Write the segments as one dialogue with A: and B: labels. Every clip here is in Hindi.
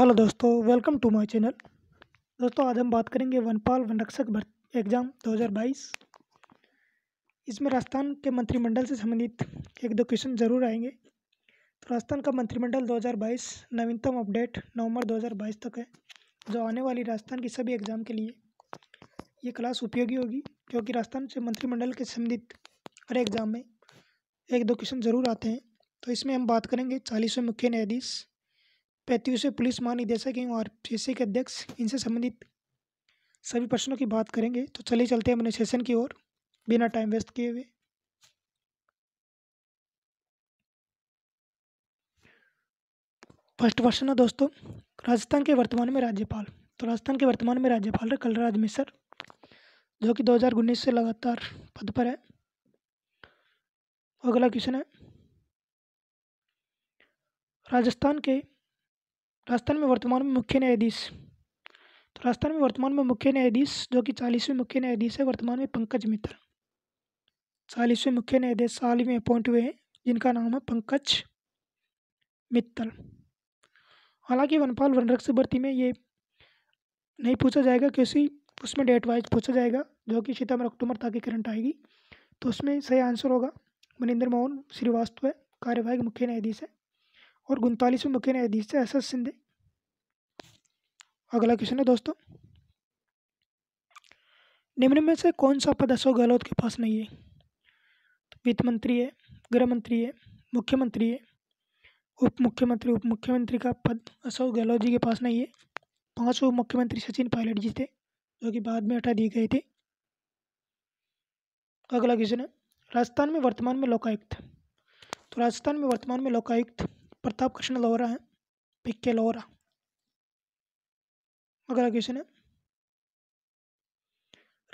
A: हेलो दोस्तों वेलकम टू माय चैनल दोस्तों आज हम बात करेंगे वनपाल वन रक्षक भर्ती एग्ज़ाम 2022 इसमें राजस्थान के मंत्रिमंडल से संबंधित एक दो क्वेश्चन ज़रूर आएंगे तो राजस्थान का मंत्रिमंडल 2022 नवीनतम अपडेट नवंबर 2022 तक है जो आने वाली राजस्थान की सभी एग्ज़ाम के लिए ये क्लास उपयोगी होगी क्योंकि राजस्थान से मंत्रिमंडल के संबंधित हर एग्ज़ाम में एक दो क्वेश्चन ज़रूर आते हैं तो इसमें हम बात करेंगे चालीसवें मुख्य न्यायाधीश पैंतीस पुलिस महानिदेशक एवं आर के अध्यक्ष इनसे संबंधित सभी प्रश्नों की बात करेंगे तो चलिए चलते हैं अपने सेशन की ओर बिना टाइम वेस्ट किए हुए फर्स्ट क्वेश्चन है दोस्तों राजस्थान के वर्तमान में राज्यपाल तो राजस्थान के वर्तमान में राज्यपाल है कलराज मिश्र जो कि दो हज़ार उन्नीस से लगातार पद पर है अगला क्वेश्चन है राजस्थान के राजस्थान में वर्तमान में मुख्य न्यायाधीश तो राजस्थान में वर्तमान में मुख्य न्यायाधीश जो कि चालीसवें मुख्य न्यायाधीश है वर्तमान में पंकज मित्तल चालीसवें मुख्य न्यायाधीश साल में अपॉइंट हुए हैं जिनका नाम है पंकज मित्तल हालांकि वनपाल वनरक्ष भर्ती में ये नहीं पूछा जाएगा क्योंकि उसमें डेट वाइज पूछा जाएगा जो कि सितंबर अक्टूबर तक की करंट आएगी तो उसमें सही आंसर होगा मनिंदर मोहन श्रीवास्तव है कार्यवाहक मुख्य न्यायाधीश है और उनतालीसवें मुख्य न्यायाधीश है एस एस सिंधे अगला क्वेश्चन है दोस्तों निम्न में से कौन सा पद अशोक गहलोत के पास नहीं है तो वित्त मंत्री है गृह मंत्री है मुख्यमंत्री है उप मुख्यमंत्री उप मुख्यमंत्री का पद अशोक गहलोत जी के पास नहीं है पांच उप मुख्यमंत्री सचिन पायलट जी थे जो कि बाद में हटा दिए गए थे अगला क्वेश्चन है राजस्थान में वर्तमान में लोकायुक्त तो राजस्थान में वर्तमान में लोकायुक्त प्रताप कृष्ण लोहरा हैं पिक्के लोहरा अगला क्वेश्चन है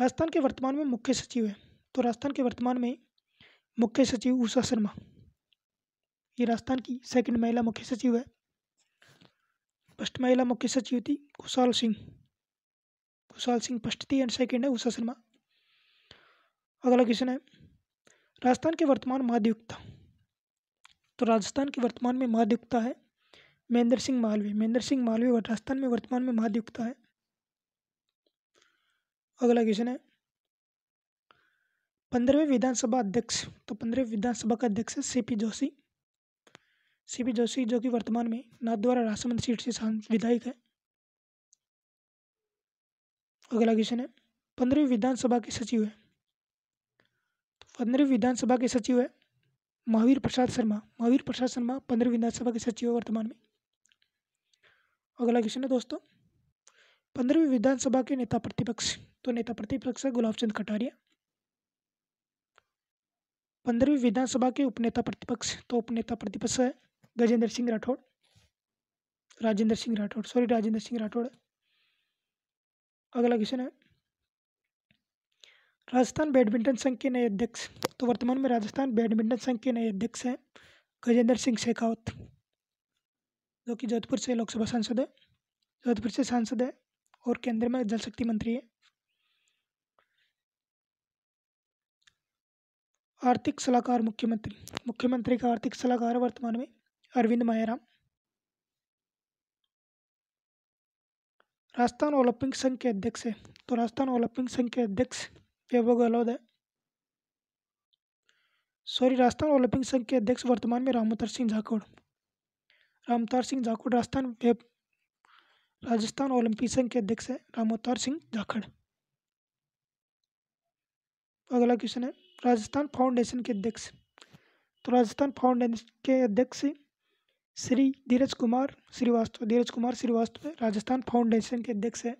A: राजस्थान के वर्तमान में मुख्य सचिव है तो राजस्थान के वर्तमान में मुख्य सचिव उषा शर्मा ये राजस्थान की सेकंड महिला मुख्य सचिव है फर्स्ट महिला मुख्य सचिव थी कुशाल सिंह कुशाल सिंह फर्स्ट थी एंड सेकंड है उषा शर्मा अगला क्वेश्चन है राजस्थान के वर्तमान महाधिवक्ता तो राजस्थान के वर्तमान में महाधिवक्ता है महेंद्र सिंह मालवीय महेंद्र सिंह मालवीय राजस्थान में वर्तमान में महाधिवक्ता है अगला क्वेश्चन है पंद्रहवें विधानसभा अध्यक्ष तो पंद्रहवें विधानसभा का अध्यक्ष है पी जोशी पी जोशी जो कि वर्तमान में नाथद्वारा राजसमंद सीट से विधायक है अगला क्वेश्चन है पंद्रहवीं विधानसभा के सचिव है तो पंद्रहवीं विधानसभा के सचिव है महावीर प्रसाद शर्मा महावीर प्रसाद शर्मा पंद्रह विधानसभा के सचिव है वर्तमान में अगला क्वेश्चन है दोस्तों पंद्रहवीं विधानसभा के नेता प्रतिपक्ष तो नेता प्रतिपक्ष है गुलाब चंद कटारिया पंद्रहवीं विधानसभा के उपनेता प्रतिपक्ष तो उपनेता प्रतिपक्ष है गजेंद्र सिंह राठौड़ राजेंद्र सिंह राठौड़ सॉरी राजेंद्र सिंह राठौड़ अगला क्वेश्चन है राजस्थान बैडमिंटन संघ के नए अध्यक्ष तो वर्तमान में राजस्थान बैडमिंटन संघ के नए अध्यक्ष हैं गजेंद्र सिंह शेखावत जो कि जोधपुर से लोकसभा सांसद है जोधपुर से सांसद है और केंद्र में जल शक्ति मंत्री है आर्थिक सलाहकार मुख्यमंत्री मुख्यमंत्री का आर्थिक सलाहकार वर्तमान में अरविंद मायाराम राजस्थान ओलंपिक संघ के अध्यक्ष है तो राजस्थान ओलंपिक संघ के अध्यक्ष वैभव गहलोत है सॉरी राजस्थान ओलंपिक संघ के अध्यक्ष वर्तमान में रामोतर सिंह झाकोड़ रामतार सिंह जाखड़ राजस्थान वेब राजस्थान ओलंपिक संघ के अध्यक्ष हैं रामोतार सिंह जाखड़ अगला क्वेश्चन है राजस्थान फाउंडेशन के अध्यक्ष तो राजस्थान फाउंडेशन के अध्यक्ष श्री धीरज कुमार श्रीवास्तव धीरज कुमार श्रीवास्तव राजस्थान फाउंडेशन के अध्यक्ष है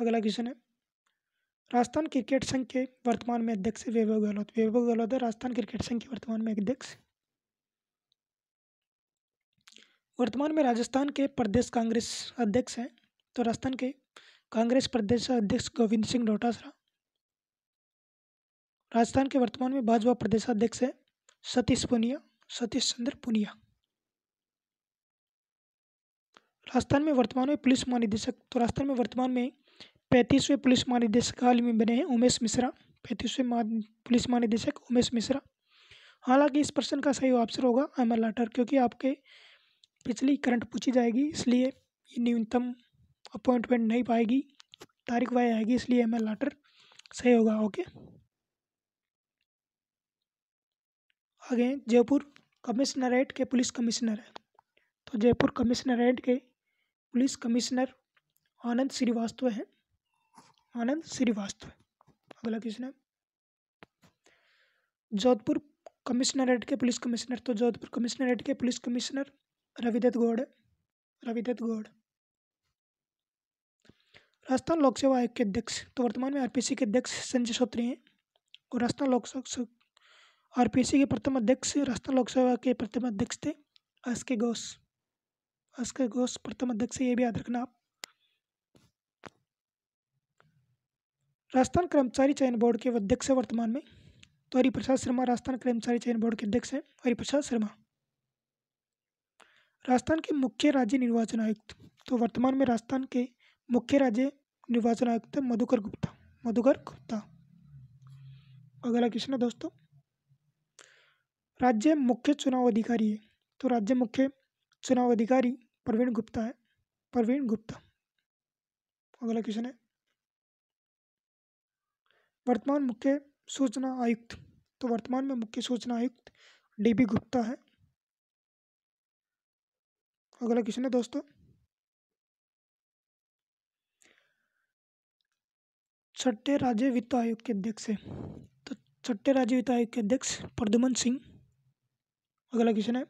A: अगला क्वेश्चन है राजस्थान क्रिकेट संघ के वर्तमान में अध्यक्ष वैभव गहलोत वैभव गहलोत है राजस्थान क्रिकेट संघ के वर्तमान में अध्यक्ष वर्तमान में राजस्थान के प्रदेश कांग्रेस अध्यक्ष हैं तो राजस्थान के कांग्रेस प्रदेश अध्यक्ष गोविंद सिंह डोटासरा राजस्थान के वर्तमान में भाजपा प्रदेश अध्यक्ष हैं सतीश पुनिया सतीश चंद्र पुनिया राजस्थान में वर्तमान में पुलिस महानिदेशक तो राजस्थान में वर्तमान में पैंतीसवें पुलिस महानिदेशक हाल में बने हैं उमेश मिश्रा पैंतीसवें पुलिस महानिदेशक उमेश मिश्रा हालांकि इस प्रश्न का सही ऑप्शन होगा अमर लाठर क्योंकि आपके पिछली करंट पूछी जाएगी इसलिए ये न्यूनतम अपॉइंटमेंट नहीं पाएगी तारीख वाई आएगी इसलिए एम एल सही होगा ओके आगे जयपुर कमिश्नरेट के पुलिस कमिश्नर है तो जयपुर कमिश्नरेट के पुलिस कमिश्नर आनंद श्रीवास्तव हैं आनंद श्रीवास्तव अगला क्वेश्चन है जोधपुर कमिश्नरेट के पुलिस कमिश्नर तो जोधपुर कमिश्नरेट के पुलिस कमिश्नर रविदत्त गौड़ रविदत्त गौड़ राजस्थान लोक सेवा आयोग के अध्यक्ष तो वर्तमान में आरपीसी के अध्यक्ष संजय सोत्री हैं और राजस्थान लोक आरपीसी के प्रथम अध्यक्ष राजस्थान लोक सेवा के प्रथम अध्यक्ष थे एस के घोष एस के घोष प्रथम अध्यक्ष ये भी याद रखना आप राजस्थान कर्मचारी चयन बोर्ड के अध्यक्ष वर्तमान में तो हरिप्रसाद शर्मा राजस्थान कर्मचारी चयन बोर्ड के अध्यक्ष हैं हरिप्रसाद शर्मा राजस्थान के मुख्य राज्य निर्वाचन आयुक्त तो वर्तमान में राजस्थान के मुख्य राज्य निर्वाचन आयुक्त है मधुकर गुप्ता मधुकर गुप्ता अगला क्वेश्चन है दोस्तों राज्य मुख्य चुनाव अधिकारी है तो राज्य मुख्य चुनाव अधिकारी प्रवीण गुप्ता है प्रवीण गुप्ता अगला क्वेश्चन है वर्तमान मुख्य सूचना आयुक्त तो वर्तमान में मुख्य सूचना आयुक्त डी बी गुप्ता है अगला क्वेश्चन है दोस्तों छठे राज्य वित्त आयोग के अध्यक्ष है तो छठे राज्य वित्त आयोग के अध्यक्ष प्रद्युमन सिंह अगला क्वेश्चन है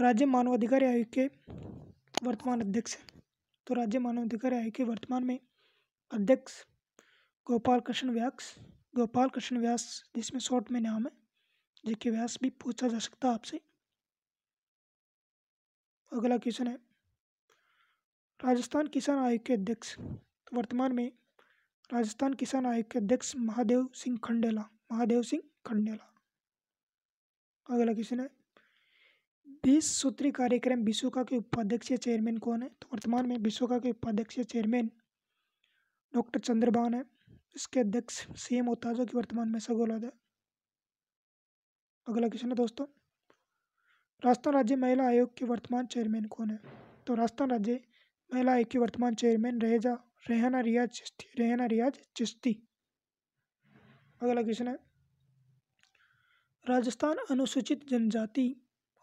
A: राज्य मानवाधिकार आयोग के वर्तमान अध्यक्ष है तो राज्य मानवाधिकार आयोग के वर्तमान में अध्यक्ष गोपाल कृष्ण व्यास गोपाल कृष्ण व्यास जिसमें शॉर्ट में नाम है जिसके व्यास भी पूछा जा सकता है आपसे अगला क्वेश्चन है राजस्थान किसान आयोग के अध्यक्ष तो वर्तमान में राजस्थान किसान आयोग के अध्यक्ष महादेव सिंह खंडेला महादेव सिंह खंडेला अगला क्वेश्चन है बीस सूत्री कार्यक्रम विश्वका के उपाध्यक्ष चेयरमैन कौन है तो वर्तमान में विश्वका के उपाध्यक्ष चेयरमैन डॉक्टर चंद्रभान है इसके अध्यक्ष सीएम होता है जो कि वर्तमान में सगोलाद है अगला क्वेश्चन है दोस्तों राजस्थान राज्य महिला आयोग के वर्तमान चेयरमैन कौन है तो राजस्थान राज्य महिला आयोग के वर्तमान चेयरमैन रहेजा रेहना रियाज चिश्ती रेहना रियाज चिश्ती अगला क्वेश्चन है राजस्थान अनुसूचित जनजाति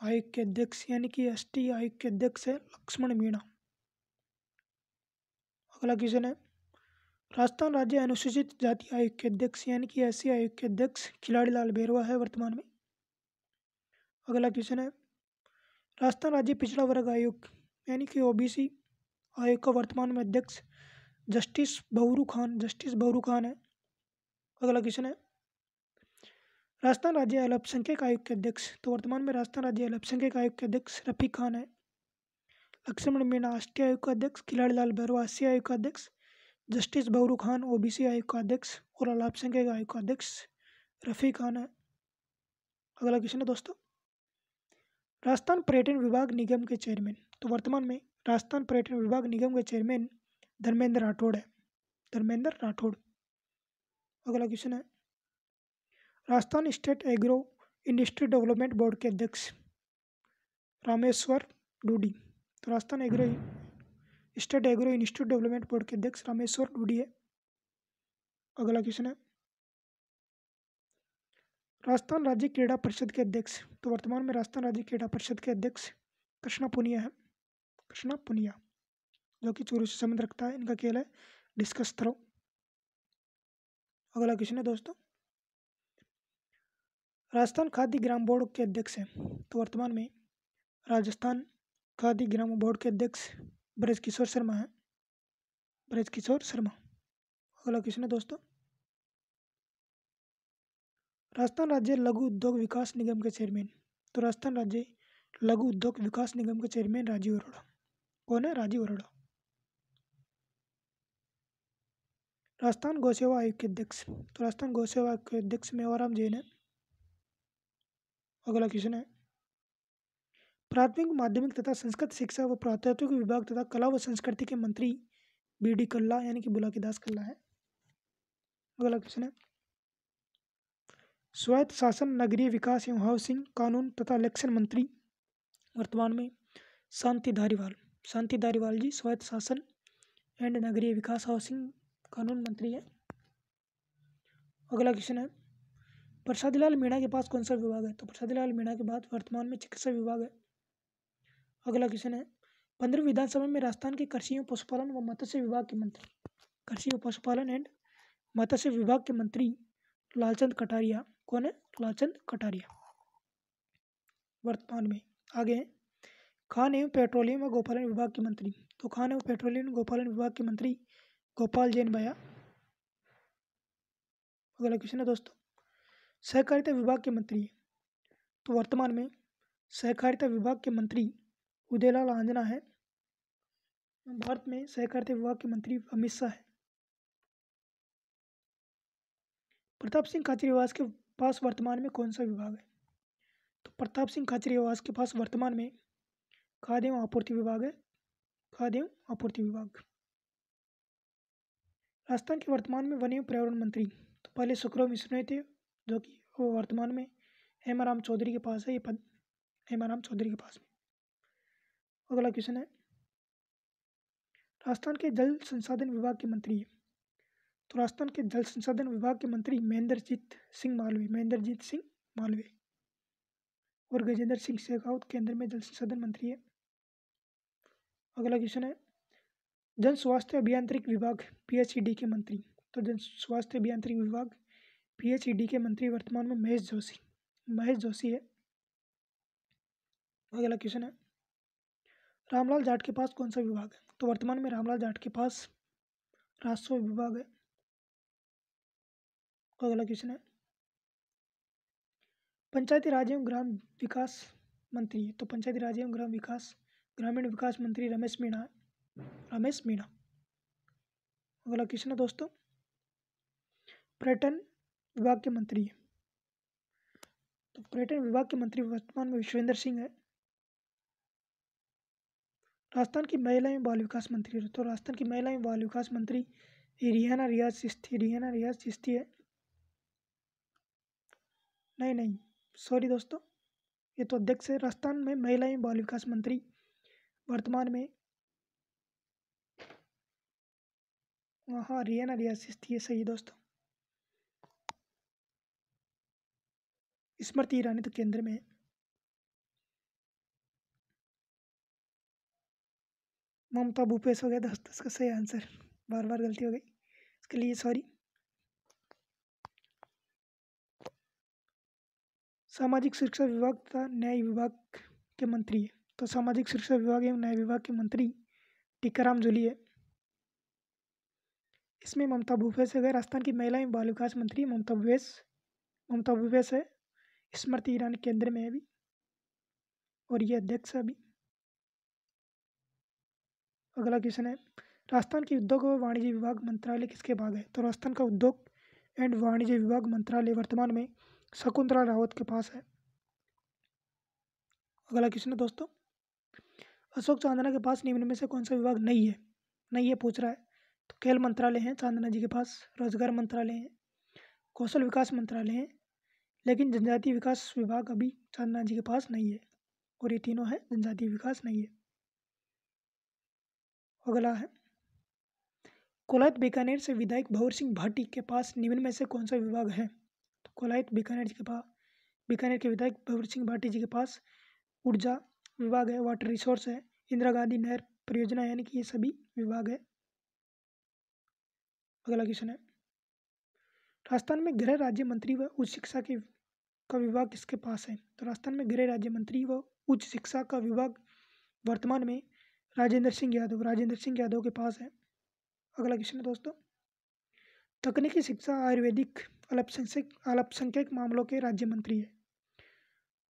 A: आयोग के अध्यक्ष यानी कि टी आयोग के अध्यक्ष है लक्ष्मण मीणा अगला क्वेश्चन है राजस्थान राज्य अनुसूचित जाति आयोग के अध्यक्ष यानी कि एस आयोग के अध्यक्ष खिलाड़ी लाल बेरवा है वर्तमान में अगला क्वेश्चन है राजस्थान राज्य पिछड़ा वर्ग आयोग यानी कि ओबीसी आयोग का वर्तमान में अध्यक्ष जस्टिस बहरू खान जस्टिस बहरू खान है अगला क्वेश्चन है राजस्थान राज्य अल्पसंख्यक आयोग के अध्यक्ष तो वर्तमान में राजस्थान राज्य अल्पसंख्यक आयोग के अध्यक्ष रफीक खान है लक्ष्मण मीणा राष्ट्रीय आयोग का अध्यक्ष खिलाड़ी लाल भैरव आसिया आयोग का अध्यक्ष जस्टिस बहरू खान ओबीसी आयोग का अध्यक्ष और अल्पसंख्यक आयोग का अध्यक्ष रफ़ी खान है अगला क्वेश्चन है दोस्तों राजस्थान पर्यटन विभाग निगम के चेयरमैन तो वर्तमान में राजस्थान पर्यटन विभाग निगम के चेयरमैन धर्मेंद्र राठौड़ है धर्मेंद्र राठौड़ अगला क्वेश्चन है Rajasthan state agro industry development board के अध्यक्ष रामेश्वर डूडी तो Rajasthan agro state agro institute development board के अध्यक्ष रामेश्वर डूडी है अगला क्वेश्चन है राजस्थान राज्य क्रीड़ा परिषद के अध्यक्ष तो वर्तमान में राजस्थान राज्य क्रीड़ा परिषद के अध्यक्ष कृष्णा पुनिया है कृष्णा पुनिया जो कि चूरू से संबंध रखता है इनका खेल है डिस्कस थ्रो अगला क्वेश्चन है दोस्तों राजस्थान खादी ग्राम बोर्ड के अध्यक्ष हैं तो वर्तमान में राजस्थान खादी ग्राम बोर्ड के अध्यक्ष ब्रज किशोर शर्मा हैं ब्रज किशोर शर्मा अगला क्वेश्चन है दोस्तों राजस्थान राज्य लघु उद्योग विकास निगम के चेयरमैन तो राजस्थान राज्य लघु उद्योग विकास निगम के चेयरमैन राजीव अरोड़ा कौन है राजीव अरोड़ा राजस्थान गौसेवा आयोग के अध्यक्ष तो राजस्थान गौसेवा आयोग के अध्यक्ष मेवाराम जैन है अगला क्वेश्चन है प्राथमिक माध्यमिक तथा संस्कृत शिक्षा व प्राथमिक विभाग तथा कला व संस्कृति के मंत्री बी डी कल्ला यानी कि बुलाकी दास कल्ला है अगला क्वेश्चन है स्वायत्त शासन नगरीय विकास एवं हाउसिंग कानून तथा इलेक्शन मंत्री वर्तमान में शांति धारीवाल शांति धारीवाल जी स्वायत्त शासन एंड नगरीय विकास हाउसिंग कानून मंत्री है अगला क्वेश्चन है प्रसादी लाल मीणा के पास कौन सा विभाग है तो प्रसादी लाल मीणा के बाद वर्तमान में चिकित्सा विभाग है अगला क्वेश्चन है पंद्रह विधानसभा में राजस्थान के कृषि एवं पशुपालन व मत्स्य विभाग के मंत्री कृषि एवं पशुपालन एंड मत्स्य विभाग के मंत्री लालचंद कटारिया कौन है लालचंद कटारिया वर्तमान में आगे हैं खान एवं पेट्रोलियम व गोपालन विभाग के मंत्री तो खान एवं पेट्रोलियम गोपालन विभाग के मंत्री गोपाल जैन भैया अगला क्वेश्चन है दोस्तों सहकारिता विभाग के मंत्री तो वर्तमान में सहकारिता विभाग के मंत्री उदयलाल आंजना है भारत में सहकारिता विभाग के मंत्री अमित शाह है प्रताप सिंह काचरीवास के पास वर्तमान में कौन सा विभाग है तो प्रताप सिंह आवास के पास वर्तमान में खाद्य एवं आपूर्ति विभाग है खाद्य एवं आपूर्ति विभाग राजस्थान के वर्तमान में वन एवं पर्यावरण मंत्री तो पहले शुक्र मिश्र थे जो कि वो वर्तमान में हेमाराम चौधरी के पास है ये पद हेमाराम चौधरी के पास में अगला क्वेश्चन है राजस्थान के जल संसाधन विभाग के मंत्री है तो राजस्थान के जल संसाधन विभाग के मंत्री महेंद्रजीत सिंह मालवीय महेंद्रजीत सिंह मालवीय और गजेंद्र सिंह शेखावत केंद्र में जल संसाधन मंत्री है अगला क्वेश्चन है जन स्वास्थ्य अभियांत्रिक विभाग पीएचईडी के मंत्री तो जन स्वास्थ्य अभियांत्रिक विभाग पीएचईडी के मंत्री वर्तमान में महेश जोशी महेश जोशी है अगला क्वेश्चन है रामलाल जाट के पास कौन सा विभाग है तो वर्तमान में रामलाल जाट के पास राजस्व विभाग है आपका अगला क्वेश्चन है पंचायती राज एवं ग्राम विकास मंत्री तो पंचायती राज एवं ग्राम विकास ग्रामीण विकास मंत्री रमेश मीणा रमेश मीणा अगला क्वेश्चन है दोस्तों पर्यटन विभाग के मंत्री है तो पर्यटन विभाग के मंत्री वर्तमान में विश्वेंद्र सिंह है राजस्थान की महिला एवं बाल विकास मंत्री तो राजस्थान की महिला एवं बाल विकास मंत्री रिहाना रियाज चिश्ती रिहाना रियाज चिश्ती है नहीं नहीं सॉरी दोस्तों ये तो अध्यक्ष है राजस्थान में महिला एवं बाल विकास मंत्री वर्तमान में वहाँ हरियाणा रियासी थी सही दोस्तों स्मृति ईरानी तो केंद्र में है ममता भूपेश हो गया दस इसका सही आंसर बार बार गलती हो गई इसके लिए सॉरी सामाजिक शिक्षा विभाग तथा न्याय विभाग के मंत्री है तो सामाजिक शिक्षा विभाग एवं न्याय विभाग के मंत्री टीकाराम जूली है इसमें ममता भूपेश है राजस्थान की महिला एवं बाल विकास मंत्री ममता भूपेश ममता भूपेश है स्मृति ईरानी केंद्र में है अभी और ये अध्यक्ष है अभी अगला क्वेश्चन है राजस्थान के उद्योग और वाणिज्य विभाग मंत्रालय किसके भाग है तो राजस्थान का उद्योग एंड वाणिज्य विभाग मंत्रालय वर्तमान में शकुंतला रावत के पास है अगला क्वेश्चन है दोस्तों अशोक चांदना के पास निम्न में से कौन सा विभाग नहीं है नहीं है पूछ रहा है तो खेल मंत्रालय है चांदना जी के पास रोजगार मंत्रालय है कौशल विकास मंत्रालय है लेकिन जनजातीय विकास विभाग अभी चांदना जी के पास नहीं है और ये तीनों है जनजातीय विकास नहीं है अगला है कोलायत बीकानेर से विधायक भवर सिंह भाटी के पास निम्न में से कौन सा विभाग है कोलायत बीकानेर जी के पास बीकानेर के विधायक भवर सिंह भाटी जी के पास ऊर्जा विभाग है वाटर रिसोर्स है इंदिरा गांधी नहर परियोजना यानी कि ये सभी विभाग है अगला क्वेश्चन है राजस्थान में गृह राज्य मंत्री व उच्च शिक्षा के का विभाग किसके पास है तो राजस्थान में गृह राज्य मंत्री व उच्च शिक्षा का विभाग वर्तमान में राजेंद्र सिंह यादव राजेंद्र सिंह यादव के पास है अगला क्वेश्चन है दोस्तों तकनीकी शिक्षा आयुर्वेदिक अल्पसंख्यक अल्पसंख्यक मामलों के राज्य मंत्री है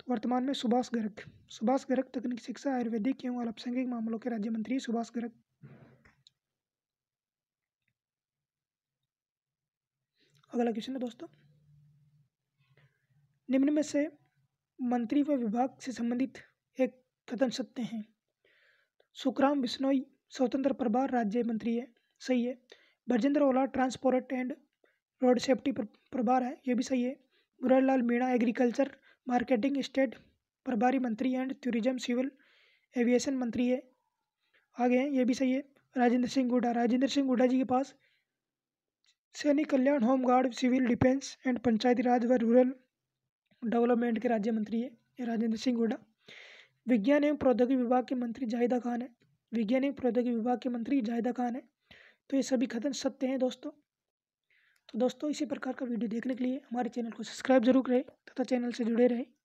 A: तो वर्तमान में सुभाष गर्ग सुभाष गर्ग तकनीकी शिक्षा आयुर्वेदिक एवं अल्पसंख्यक मामलों के राज्य मंत्री सुभाष गर्ग अगला क्वेश्चन है दोस्तों निम्न में से मंत्री व विभाग से संबंधित एक कथन सत्य हैं सुखराम बिश्नोई स्वतंत्र प्रभार राज्य मंत्री है सही है Brajendra Ola transport and road safety प्रभार है ये भी सही है Murar Meena agriculture marketing state प्रभारी मंत्री एंड टूरिज्म सिविल एविएशन मंत्री है आगे हैं ये भी सही है राजेंद्र सिंह गुड्डा राजेंद्र सिंह गुड्डा जी के पास सैनिक कल्याण home guard civil defence and Panchayati Raj व रूरल डेवलपमेंट के राज्य मंत्री है राजेंद्र सिंह गुड्डा विज्ञान एवं प्रौद्योगिकी विभाग के मंत्री जाहिदा खान है विज्ञान एवं प्रौद्योगिकी विभाग के मंत्री जाहिदा खान है तो ये सभी कथन सत्य हैं दोस्तों तो दोस्तों इसी प्रकार का वीडियो देखने के लिए हमारे चैनल को सब्सक्राइब जरूर करें तथा चैनल से जुड़े रहें